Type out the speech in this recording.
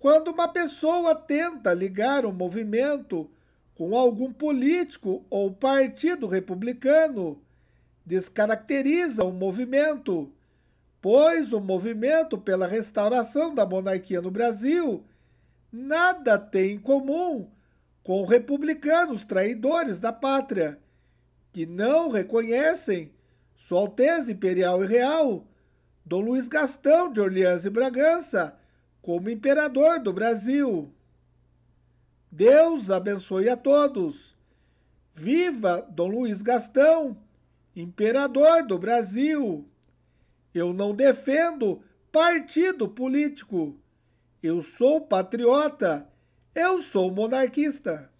Quando uma pessoa tenta ligar o movimento com algum político ou partido republicano, descaracteriza o movimento, pois o movimento pela restauração da monarquia no Brasil nada tem em comum com republicanos traidores da pátria, que não reconhecem Sua Alteza Imperial e Real, Dom Luiz Gastão de Orleans e Bragança, como imperador do Brasil. Deus abençoe a todos. Viva Dom Luiz Gastão, imperador do Brasil. Eu não defendo partido político. Eu sou patriota. Eu sou monarquista.